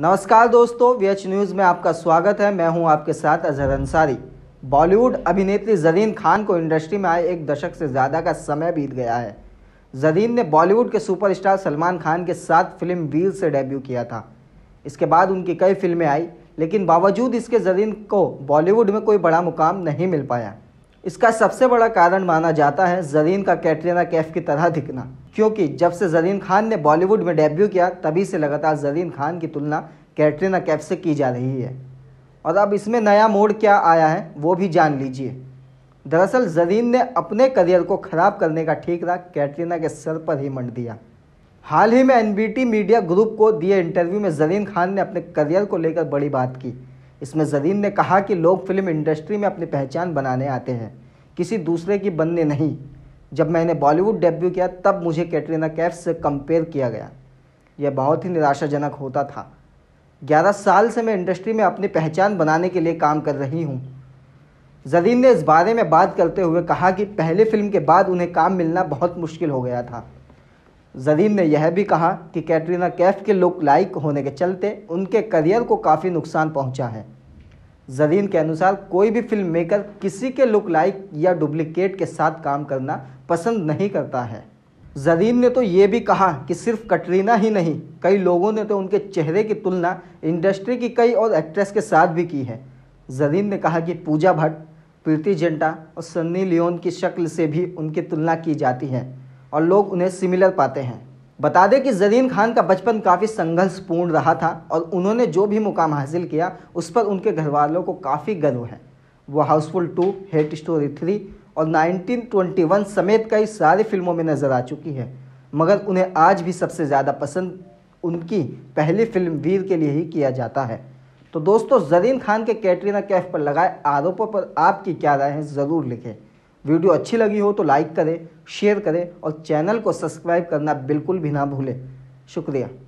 नमस्कार दोस्तों H news में आपका स्वागत है मैं हूं आपके साथ अजहर अंसारी बॉलीवुड अभिनेत्री जरीन खान को इंडस्ट्री में आए एक दशक से ज़्यादा का समय बीत गया है जरीन ने बॉलीवुड के सुपरस्टार सलमान खान के साथ फिल्म वीर से डेब्यू किया था इसके बाद उनकी कई फिल्में आई लेकिन बावजूद इसके जरीन को बॉलीवुड में कोई बड़ा मुकाम नहीं मिल पाया इसका सबसे बड़ा कारण माना जाता है जरीन का कैटरीना कैफ की तरह दिखना क्योंकि जब से जरीन खान ने बॉलीवुड में डेब्यू किया तभी से लगातार जरीन खान की तुलना कैटरीना कैफ से की जा रही है और अब इसमें नया मोड़ क्या आया है वो भी जान लीजिए दरअसल जरीन ने अपने करियर को ख़राब करने का ठीकरा कैटरीना के सर पर ही मंड दिया हाल ही में एनबीटी मीडिया ग्रुप को दिए इंटरव्यू में जरीन खान ने अपने करियर को लेकर बड़ी बात की इसमें जरीन ने कहा कि लोग फिल्म इंडस्ट्री में अपनी पहचान बनाने आते हैं किसी दूसरे की बनने नहीं जब मैंने बॉलीवुड डेब्यू किया तब मुझे कैटरीना कैफ से कंपेयर किया गया यह बहुत ही निराशाजनक होता था ग्यारह साल से मैं इंडस्ट्री में अपनी पहचान बनाने के लिए काम कर रही हूँ जरीन ने इस बारे में बात करते हुए कहा कि पहले फिल्म के बाद उन्हें काम मिलना बहुत मुश्किल हो गया था जरीन ने यह भी कहा कि कैटरीना कैफ के लुक लाइक होने के चलते उनके करियर को काफ़ी नुकसान पहुंचा है जरीन के अनुसार कोई भी फिल्म मेकर किसी के लुक लाइक या डुप्लिकेट के साथ काम करना पसंद नहीं करता है जरीन ने तो ये भी कहा कि सिर्फ कटरीना ही नहीं कई लोगों ने तो उनके चेहरे की तुलना इंडस्ट्री की कई और एक्ट्रेस के साथ भी की है जरीन ने कहा कि पूजा भट्ट प्रीति जेंटा और सन्नी लियोन की शक्ल से भी उनकी तुलना की जाती है और लोग उन्हें सिमिलर पाते हैं बता दें कि जरीन खान का बचपन काफ़ी संघर्षपूर्ण रहा था और उन्होंने जो भी मुकाम हासिल किया उस पर उनके घर वालों को काफ़ी गर्व है वो housefull two hate story three और 1921 समेत कई सारी फिल्मों में नज़र आ चुकी है मगर उन्हें आज भी सबसे ज़्यादा पसंद उनकी पहली फिल्म वीर के लिए ही किया जाता है तो दोस्तों जरीन खान के कैटरीना कैफ पर लगाए आरोपों पर आपकी क्या राय है ज़रूर लिखें वीडियो अच्छी लगी हो तो लाइक करें शेयर करें और चैनल को सब्सक्राइब करना बिल्कुल भी ना भूलें शुक्रिया